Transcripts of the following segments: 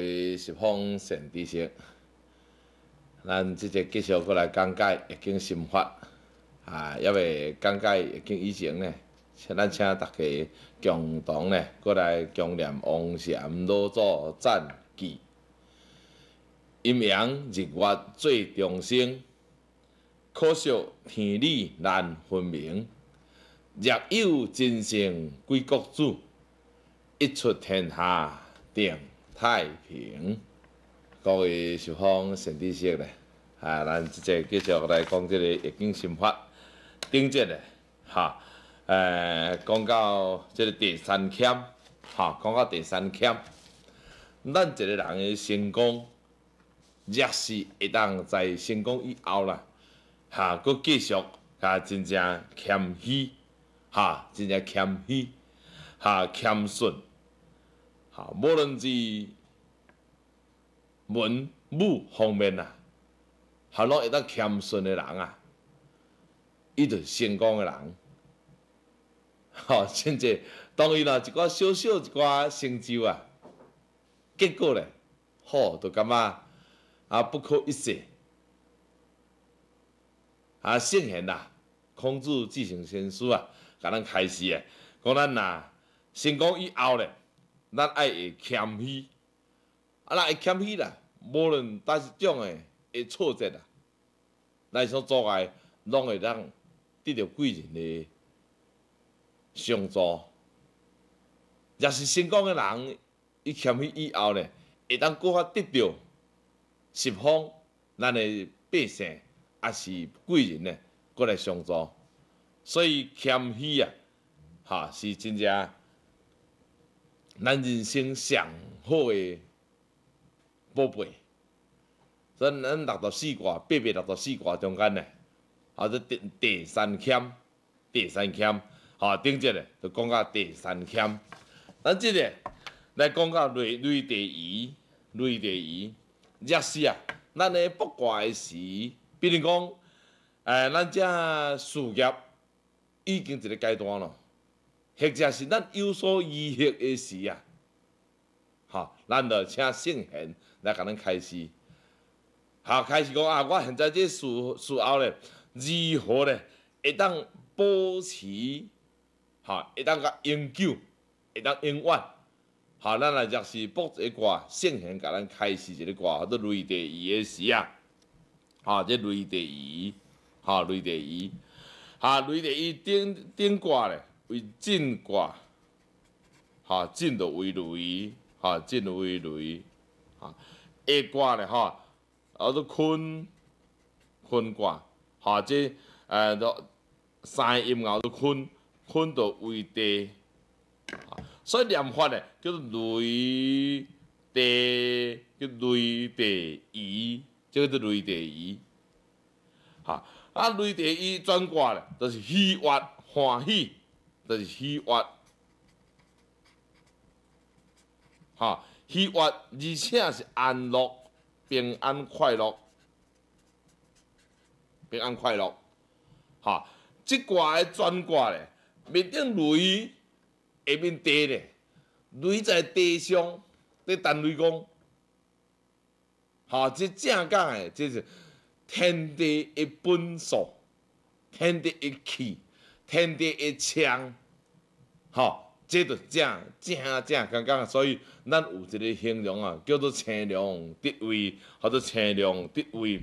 为十方善知识，咱即个继续过来讲解易经心法啊。因为讲解易经以前呢，咱请大家共同呢过来共念《王禅老祖战记》。阴阳日月最中生，可惜天地难分明。若有真圣贵国主，一出天下定。太平各位是方先知识咧，啊，咱即继续来讲即个《易经》心法。顶节咧，哈，诶，讲到即个第三欠，哈，讲到第三欠，咱一个人的成功，也是会当在成功以后啦，哈，佫继续啊，真正谦虚，哈，真正谦虚，哈，谦逊。啊，无论是文武方面啊，哈，攞一当谦逊的人啊，伊就成功的人。哈，甚至当伊若一寡小小一寡成就啊，结果咧，好，就感觉啊不可一世。啊，圣贤啊，孔子《子行》先书啊，甲咱开始诶，讲咱呐成功以后咧。咱爱会谦虚，啊，咱会谦虚啦，无论叨一种个会挫折啦，内所阻碍拢会当得到贵人的相助。若是成功嘅人，伊谦虚以后呢，会当更较得到十方咱嘅百姓，也是贵人呢过来相助。所以谦虚啊，哈是真正。咱人生上好诶宝贝，所以咱六十四卦、八八六十四卦中间呢，啊，这第第三签，第三签，啊，顶一下就讲到第三签，咱即个来讲到瑞瑞第一，瑞第一，也是啊，咱诶不怪时，比如讲，诶，咱遮事业已经一个阶段咯。或者是咱有所疑惑的时啊，哈，咱就请圣贤来甲咱开始，哈，开始讲啊，我现在这树树后咧，如何咧会当保持，哈，会当甲永久，会当永远，哈，咱来若是播一个歌，圣贤甲咱开始一个歌，叫做《雷第二》的时啊，哈，这雷第二》，哈，雷第二》，哈，雷第二》顶顶歌咧。为进卦，哈静就为雷，哈静为雷，哈下卦咧哈，哦是坤，坤卦，哈这呃，三阴爻是坤，坤就为地，啊，所以念法咧叫做雷地，叫雷地仪，即叫做雷地仪，哈啊雷地仪转卦咧，就是喜悦欢喜。就是喜悦，哈！喜悦，而且是安乐、平安、快乐、平安快乐，哈！即挂的专挂咧，面顶雷，下面地咧，雷在地上，对等雷讲，哈！这正港的，这是天地一本数，天地一气，天地一腔。吼，这就正正啊正，刚刚，所以咱有一个形容啊，叫做“青龙得位”，或者“青龙得位”，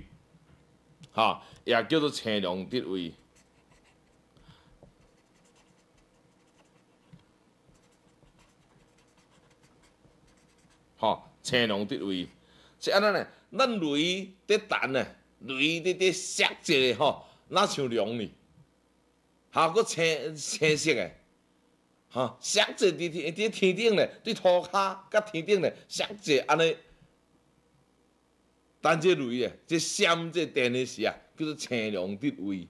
吼，也叫做“青龙得位”，吼，青龙得位”，是安尼呢？咱雷伫等呢，雷伫伫色一个吼，若像龙呢？哈，佫青青色的。哈，上者伫天伫天顶咧，伫涂骹甲天顶咧，上者安尼，但这雷啊，即闪这电的时啊，叫做青龙得位。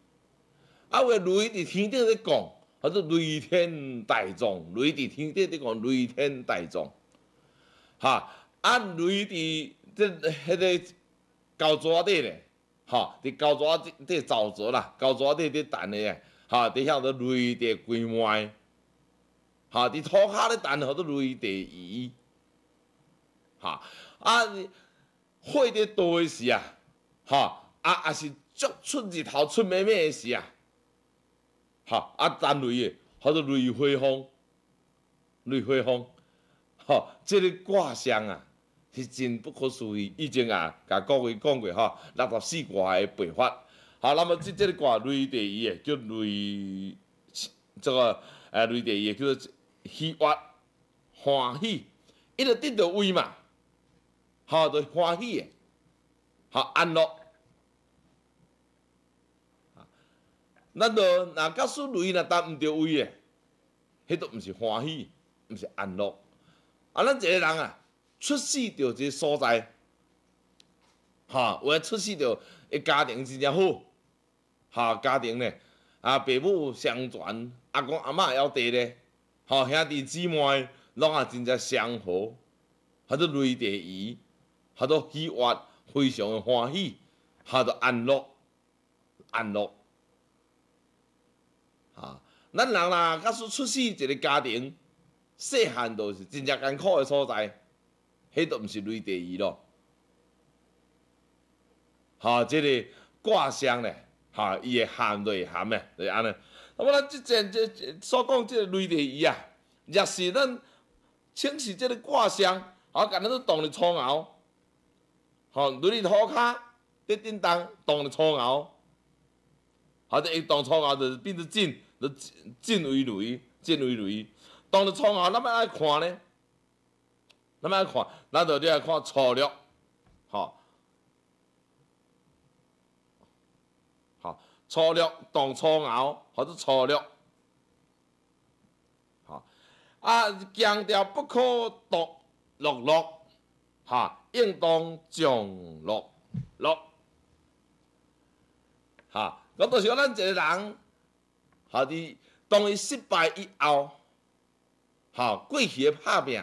啊，有诶雷伫天顶咧讲，叫做雷天大众，雷伫天顶咧讲雷天大众，哈，啊雷伫这迄个高爪底咧，哈，伫高爪底伫沼泽啦，高爪底底等的啊，哈，底下都雷伫规满。哈，伫土下咧，等好多雷地蚁。哈，啊，火得多是啊，哈，啊，啊是足出日头出咩咩是啊，哈，啊，等雷的，好多雷灰风，雷灰风，哈，这个卦象啊，是真不可思议。以前啊，甲各位讲过哈，六十四卦的背法，好，那么即即个卦雷地的叫雷，这个诶雷地的叫做。喜悦、欢喜，伊着得到位嘛，吼，着欢喜个，吼，安乐。咱着若交输钱，若达毋着位的，迄都毋是欢喜，毋是安乐。啊，咱一个人啊，出世着一个所在，哈，为出世着，伊家庭真正好，哈，家庭咧，啊，爸母双全，阿公阿嬷还伫咧，哈兄弟姊妹，拢啊真正相好，哈都雷得伊，哈都喜悦，非常的欢喜，哈都安乐，安乐。啊，咱人啦，假使出世一个家庭，细汉都是真正艰苦的所在，迄都毋是雷得伊咯。哈，即个卦象咧，哈，伊系咸雷咸诶，就安尼。那么啦，即阵这所讲即个雷的意啊，若是咱清是即个卦象，啊，甲咱都动的冲熬，吼，雷的土骹滴滴当，当的初爻，啊，这一动冲爻就变只震，就震为雷，震为雷，动的冲爻咱么爱看呢？咱么爱看，咱就要看初六，吼，吼，初六动初熬，或者错了，好啊，强调不可独落落，哈，应当众落落。哈。咁到时候咱一个人，哈，当伊失败以后，哈，过去的拍拼，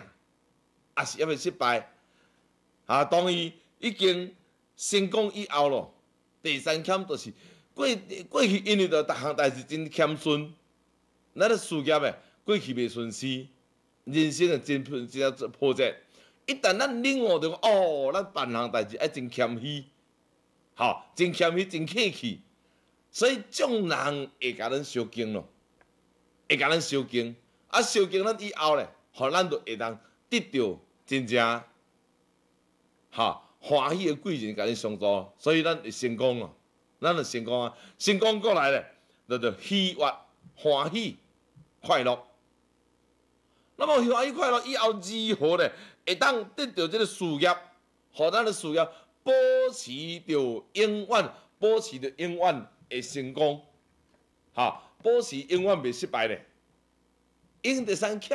啊，是因为失败，啊，当伊已经成功以后咯，第三枪就是。过过去因为着逐项代志真谦逊，咱个事业诶过去袂顺时，人生诶真真啊破折。一旦咱领悟着，哦，咱办项代志爱真谦虚，吼，真谦虚，真客气。所以种人会甲咱受敬咯，会甲咱受敬。啊，受敬咱以后咧，互咱就会当得到真正吼欢喜诶贵人甲咱相助，所以咱会成功咯。咱就成功啊！成功过来咧，就就喜悦、欢喜、快乐。那么喜快乐以后如何咧？会当得到即个事业，互咱的事业保持着永远，保持着永远会成功。哈，保持永远袂失败咧。因第三缺，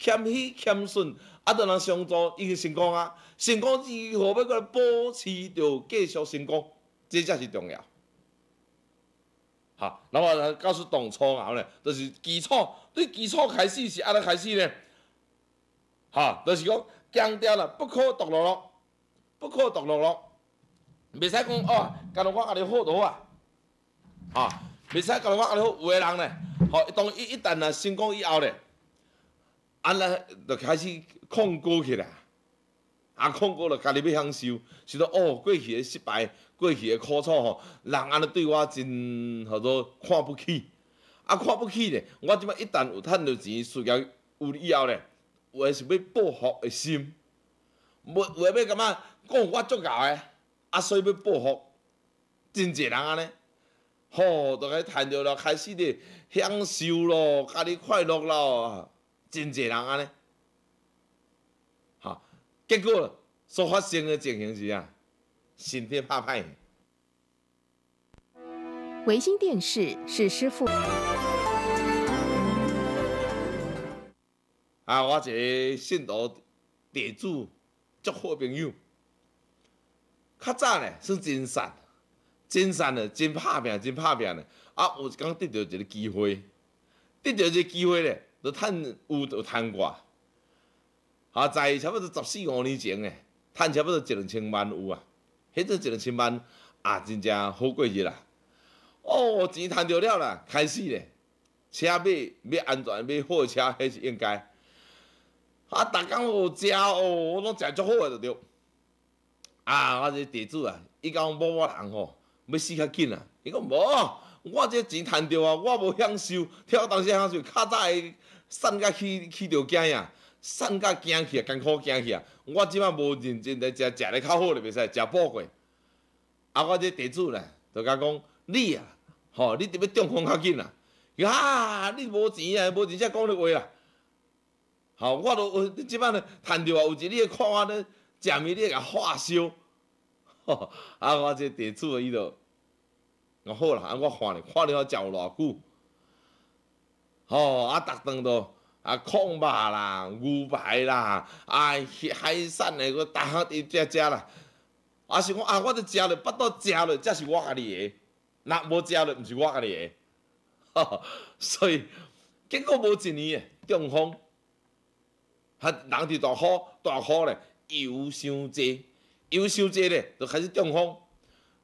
缺喜、缺顺，啊，多人相助，已经成功啊！成功之后要来保持着继续成功。这才是重要。哈，那么告诉当初后呢，就是基础，对基础开始是安怎开始呢。哈，就是讲强调了不可独落落，不可独落落，袂使讲哦，假如我阿里好就啊，啊，袂使假如我阿里好，有个人呢，好，当一一旦呐成功以后呢，安尼就开始控股起来。啊，看过了，家己要享受，是说哦，过去的失败，过去的苦楚吼，人安尼对我真好多看不起，啊，看不起咧，我即摆一旦有趁到钱，事业有以后嘞，有是要报复的心，无有要感觉有我足够诶，啊，所以要报复，真侪人安尼，吼，都喺趁到咯，开始咧享受咯，家己快乐咯，真侪人安尼。结果所发生的情形是啊，身体怕歹。维新电视是师傅。啊，我一个信徒弟子，足好朋友。较早呢算真善，真善呢真拍拼，真拍拼呢。啊，有一工得到一个机会，得到个机会呢，就趁有就趁过。啊，在差不多十四五年前诶，赚差不多一两千万有啊。迄阵一两千万也真正好过日啦。哦，钱赚着了啦，开始咧。车买买安全，买货车迄是应该。啊，逐工有食哦，我拢食足好诶，着着。啊，我这地主啊，伊讲某某人吼，要死较紧啊，伊讲无，我这钱赚着啊，我无享受，跳当时享受，较早会瘦甲去去着惊呀。瘦甲惊去啊，艰苦惊去啊！我即摆无认真来食，食咧较好咧，袂使食补过。啊，我这地主咧，就甲讲你啊，吼，你特别中风较紧啊！啊，你无钱啊，无钱才讲你话啊！吼，我都即摆咧趁着啊，有一日看我咧食面会甲发烧，啊，我这地主伊都，我好啦，啊，我看你看你食有偌久，吼，啊，逐顿都。啊，烤肉啦，牛排啦，迄海产的，我大口地吃吃啦。啊，是讲啊，我伫食嘞，腹肚食嘞，才是我己的。那无食嘞，毋是我己的。所以，结果无一年，中风。啊，人伫大哭，大哭咧，油伤济，油伤济咧，就开始中风。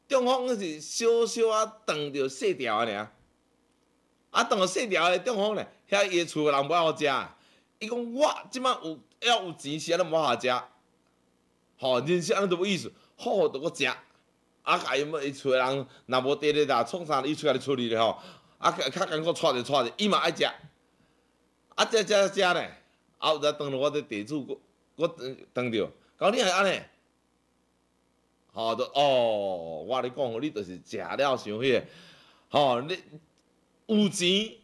中风是小小啊，断着细条啊尔。啊，断着细条诶，中风咧。遐伊叶厝个人无爱好食，伊讲我即摆有，还有钱是安尼无好食，吼，人生安尼都无意思，好好着去食，啊，啊，伊厝个人若无地咧，啊，创啥伊厝甲你处理咧吼，啊，较艰苦，带者带者，伊嘛爱食，啊，食食食咧，有日当着我这地主，我我当着，搞你系安尼，吼，都哦，我咧讲，你着是食了伤迄个，吼，你有钱。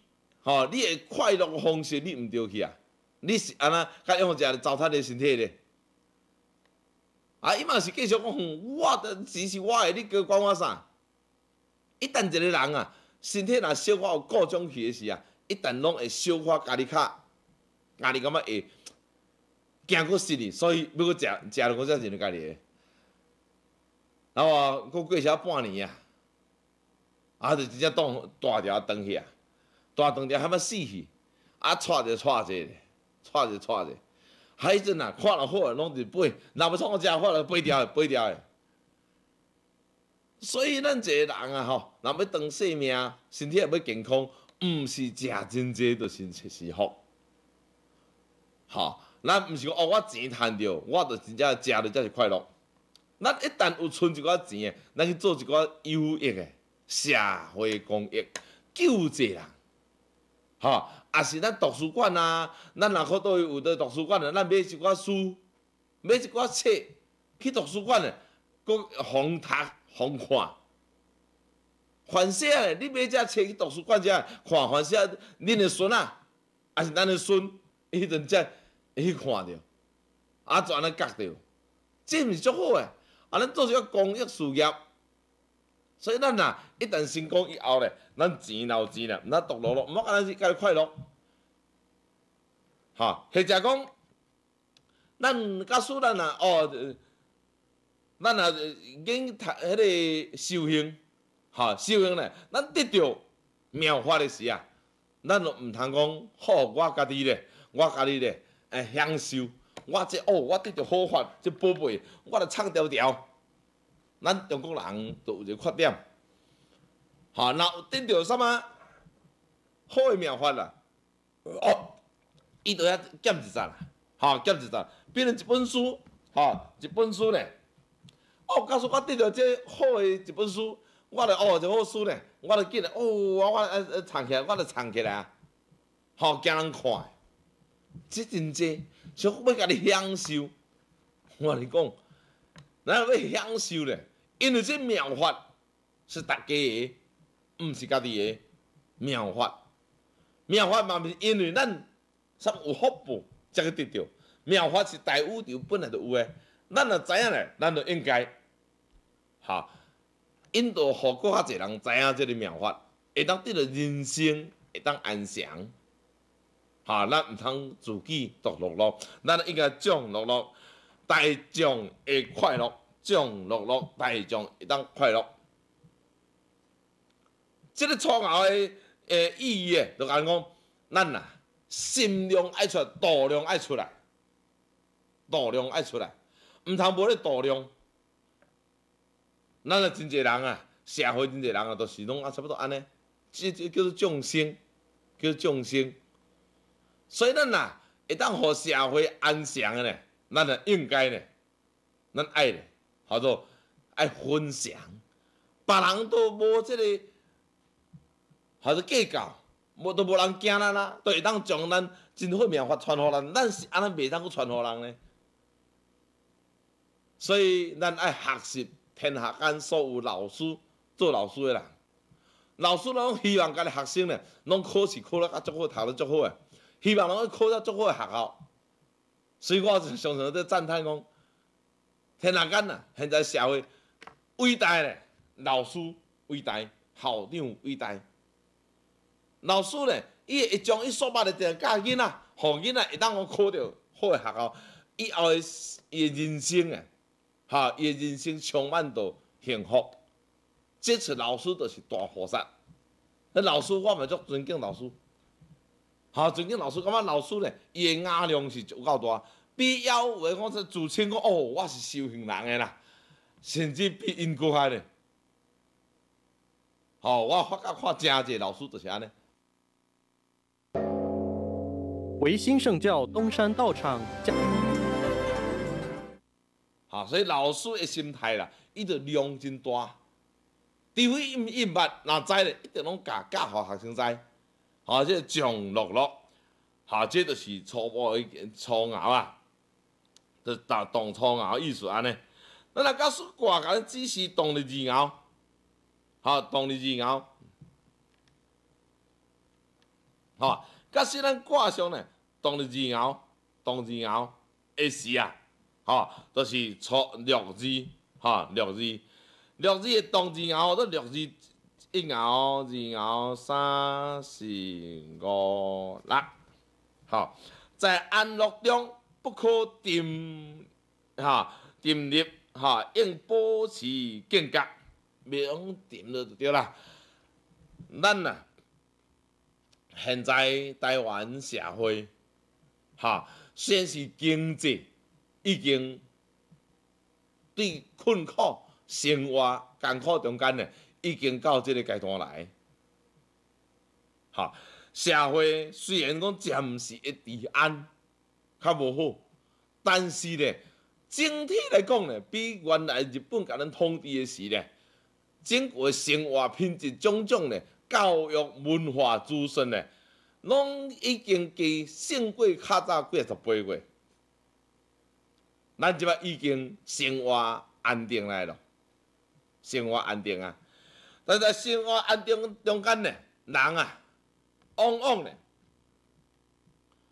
吼，你的快乐方式你毋对去啊！你是安那，甲用食糟蹋你身体咧？啊，伊嘛是继续讲，我著只是我诶，你哥管我啥？一旦一个人啊，身体若消化有故障起诶时啊，一旦拢会消化家己卡，家己感觉会惊过死哩。所以要果食食了，我才认得家己。然后过过少半年啊，啊就直接当大条断去啊。大肠条还欲死去，啊，拽着拽着，拽着拽着，海阵啊，看了好，拢是飞，若要创个食，看了飞条的，肥条的。所以咱一个人啊，吼，若要长性命，身体也要健康，毋是食真济着是是福。吼，咱毋是讲哦，我钱赚着，我着真正食着才是快乐。咱一旦有存一寡钱，咱去做一寡有益的社会公益，救济人。吼，啊是咱图书馆啊，咱若可倒去有到图书馆的，咱买一寡书，买一寡册去图书馆咧，阁宏读宏看，凡写咧，你买只册去图书馆只看翻写，恁的孙仔，还是咱的孙，伊阵只去看着，啊全尼夹着，这毋是足好诶，啊咱做一个公益事业。所以，咱若一旦成功以后咧，咱钱有钱咧，则独乐乐，毋好讲咱是家快乐，哈。或者讲，咱假使咱若哦，咱呐，经读迄个修行，哈，修行咧，咱得到妙法的时啊，咱就毋通讲，好，我家己咧，我家己咧，诶，享受，我这哦，我得到好法，这宝贝，我来唱调条。咱中国人都有一个缺点，哈，那得到什么好诶妙法啦？哦，伊就遐捡一集啦，哈，捡一集，比如一本书，哈，一本书呢，哦，假诉我得到这好诶一本书，我就哦，这好书呢，我著记啦，哦，我我我藏起来，我著藏起来啊，哈，惊人看，真小想欲甲你享受，我甲你讲。咱要享受咧，因为这妙法是大家的，毋是家己的妙法。妙法嘛，是因为咱煞有福报才去得到。妙法是大宇宙本来就有诶，咱若知影咧？咱就应该哈。引导互过较侪人知影即个妙法，会当得到人生，会当安详。哈，咱毋通自己独落乐，咱应该降落乐。大众会快乐，众乐乐，大众会当快乐。即个粗后的诶意义，着讲讲咱啊，心量爱出，度量爱出来，度量爱出来。毋通无咧度量，咱啊真侪人啊，社会真侪人啊，都是拢啊差不多安尼。即即叫做众生，叫做众生。所以咱啊，会当互社会安详诶咧。咱啊应该呢，咱爱呢，叫做爱分享，别人都无即个，叫做计较，无都无人惊咱啊，都会当将咱真好命法传互人，咱是安尼袂当去传互人呢。所以咱爱学习天下间所有老师，做老师的人，老师拢希望家己学生呢，拢考试考了较足好，读了足好诶，希望拢考到足好诶学校。所以，我常常在赞叹讲：天哪，干呐！现在社会伟大咧，老师伟大，校长伟大。老师咧，伊会将伊所捌的店教囡仔，让囡仔会当考到好的学校，以后的人生啊，哈，人生充满着幸福。即次老师，就是大菩萨。那老师，我嘛足尊敬老师。好，尊敬老师，感觉老师咧，伊嘅压力量是足够大，必要话，讲说自称讲哦，我是修行人诶啦，甚至比因高下呢。好，我发觉看真侪老师就是安尼。维新圣教东山道场。好，所以老师诶心态啦，伊就量真大，除非伊毋物若知咧，一定拢教教互学生知。啊，即上落落，下即就是初卧、初咬啊，就当当初咬意思安尼。那那家属挂只是势当字咬，哈，当字咬，啊，假使咱挂上咧，当字咬，当字咬，会死啊，啊，就是初六字，哈，六字，六字的当字咬这六字。一、二、三、四、五、六，好，在安乐中不可定，哈定入，哈应保持间隔，袂用定了就对啦。咱啊，现在台湾社会，哈，虽然是经济已经对困苦生活艰苦中间嘞。已经到这个阶段来，哈！社会虽然讲暂时一治安，较无好，但是咧整体来讲咧，比原来日本甲咱统治诶时咧，整个生活品质种种咧，教育、文化、资讯咧，拢已经比胜过较早几十倍过。咱即摆已经生活安定来咯，生活安定啊！但在生活安中中间呢，人啊，往往呢，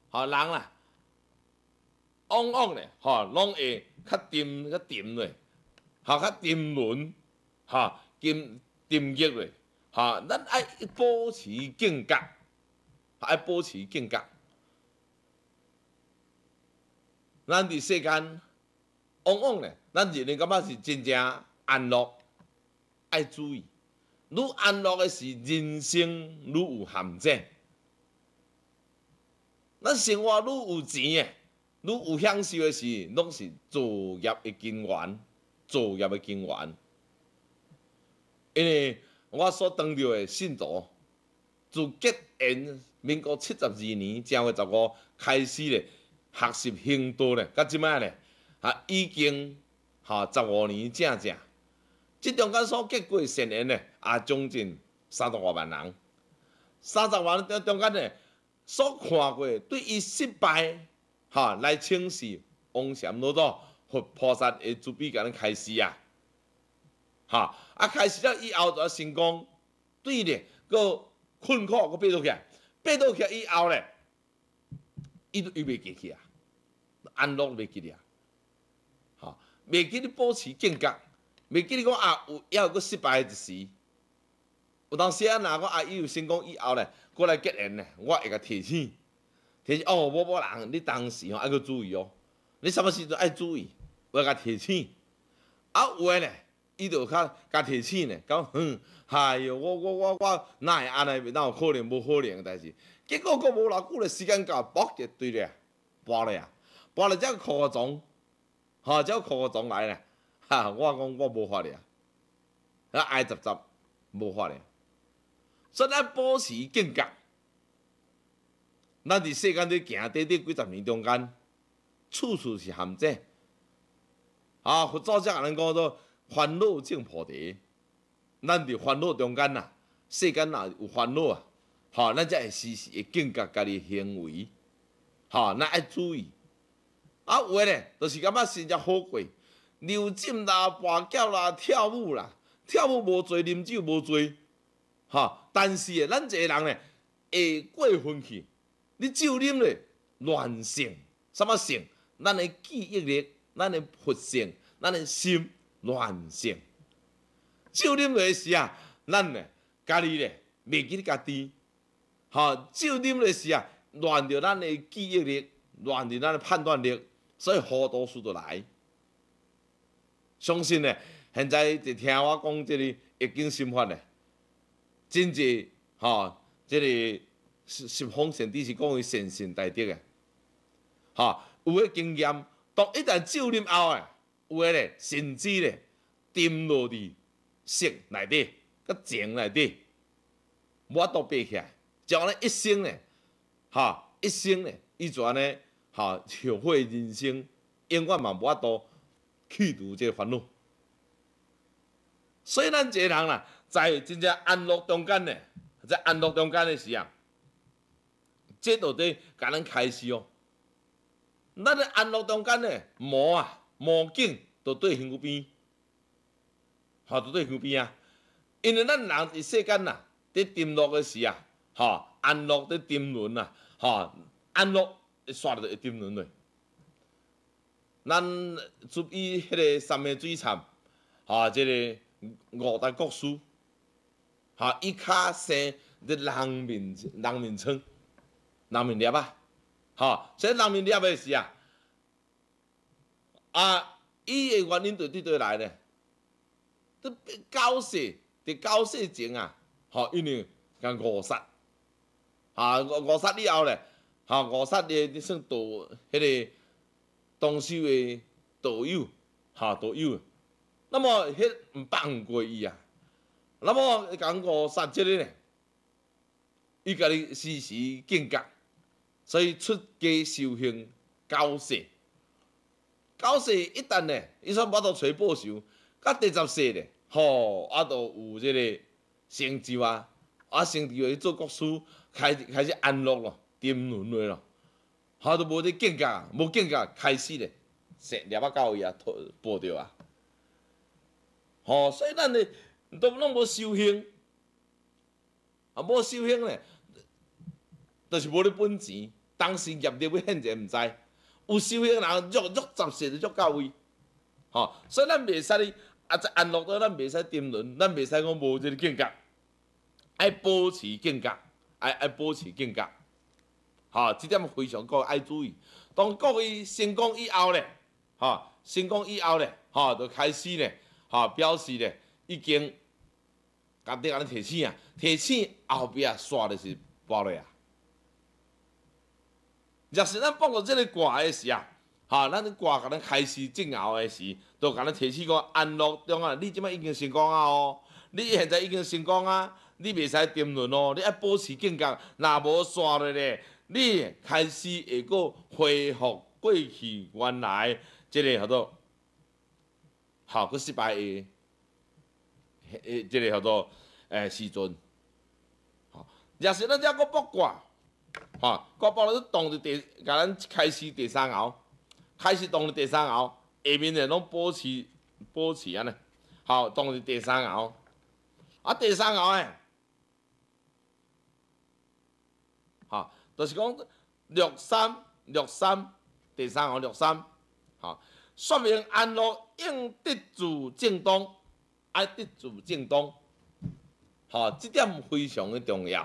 吼人啊，往往呢，吼拢会较沉较沉呢，下较沉沦，吼沉沉溺咧，吼咱爱保持警觉，爱保持警觉。咱伫世间，往往呢，咱人为感觉是真正安乐，爱注意。愈安乐的是人生愈有陷阱。咱生活愈有钱个，愈有享受的是拢是作业的根源，作业的根源。因为我所当着的信徒，自结缘民国七十二年正月十五开始咧学习行道咧，到即摆咧啊已经哈十五年正正，即中间所结过善缘咧。啊，将近三十外万人，三十万中间的所看过，对伊失败，哈，来请示王禅老祖佛菩萨的慈悲，甲咱开始啊，哈，啊开始了以后就要成功，对咧，个困苦个爬倒起，爬倒起以后咧，伊都伊袂过去啊，安乐袂记起啊，哈，袂记你保持正觉，袂记你讲啊有要个失败一时。当时啊，若我阿姨有先讲以后咧，过来结缘咧，我会甲提醒，提醒哦，某某人，你当时吼爱个注意哦，你什物时阵爱注意，我甲提醒。啊话咧，伊就较甲提醒咧，讲哼，哎哟，我我我我哪会安尼？哪可能无可能诶代志？结果个无偌久咧，时间到，崩就对咧，崩咧啊，崩咧只个壳总，吼，只个壳总来咧，哈，我讲我无法咧，啊，爱十十，无法咧。说咱保持境界。咱伫世间伫行短短几十年中间，处处是陷阱。啊，佛祖才阿能讲做烦恼种菩提。咱伫烦恼中间呐，世间若有烦恼啊。哈，咱才时时会警觉家己行为。哈，咱要注意。啊，有咧，就是感觉生只好过，留酒啦，跋筊啦，跳舞啦，跳舞无做，啉酒无做，哈！但是诶，咱一个人咧会过分去，你酒啉咧乱性什么性？咱诶记忆力，咱诶佛性，咱诶心乱性。酒啉来时啊，咱咧家己咧未记家己。哈！酒啉来时啊，乱掉咱诶记忆力，乱掉咱诶判断力，所以好多事都来。相信咧，现在一听我讲这个已经心发咧。真是吼，即、哦这个十方圣地是讲伊神圣大德诶，吼、有诶经验，当一旦酒啉后诶，有诶咧，甚至咧沉落伫色内底、甲情内底，无法度爬起来，就安尼一生咧，吼、一生咧，伊就安尼吼，后悔人生，永远嘛无法度去除即个烦恼。所以咱一个人啦、啊。在真正安乐中间呢，在安乐中间的时啊，这到得甲咱开始哦？咱的安乐中间呢，毛啊，毛经都对两边，吼，都对两边啊。因为咱人是世间呐，滴沉落的时啊，吼，安乐伫沉沦呐，吼，安落刷着会沉沦内。咱注意迄个三面水厂，吼，这个五大国师。好，一卡生伫人民，人民村，人民劣啊！好，这人民劣为是啊，啊，伊的原因从伫倒来呢？伫交涉，伫交涉前啊，好，因为讲误杀，啊，误误杀以后呢，吼，误杀的的算导，迄个当初的导游，哈，导游，那么迄毋放过伊啊！那么讲个三日咧，伊家己时时警觉，所以出家修行高士，高士一旦咧，伊说巴肚揣报仇，甲第十四咧，吼，啊，都有即个成就啊，啊，成就去做国师，开开始安乐了，甜咯，咯。啊，都无得精进，无精进，开始咧，石裂巴狗伊啊，报着啊，吼，所以咱咧。都拢要修行，啊，无修行咧，就是无咧本钱。当时业力，现在毋知。有修行人，越十岁就越到位，吼，所以咱袂使咧，啊，只安落咧，咱袂使沉沦，咱袂使讲无即个境界，爱保持境界，爱爱保持境界。吼。即点非常个爱注意。当各位成功以后咧，吼，成功以后咧，吼，就开始咧，吼，表示咧已经。甲你安尼提醒啊，提醒后壁啊刷的是包落啊。若是咱放落即个挂的时啊，哈，咱你挂甲你开始进熬的时，都甲你提醒讲安乐中啊，你即摆已经成功啊哦，你现在已经成功啊，你袂使沉沦哦，你爱保持健康，若无刷落咧，你开始会阁恢复过去原来即个叫做好个失败的。诶，即个叫做诶，时阵，吼，若是咱这个八卦，哈，我把汝当伫第，甲咱开始第三爻，开始当伫第三爻，下面的拢保持保持安尼，吼，当伫第三爻，啊，第三爻诶，吼，就是讲六三六三，第三爻六三，吼，说明安乐应地主正当。爱得主正当，吼，即点非常的重要。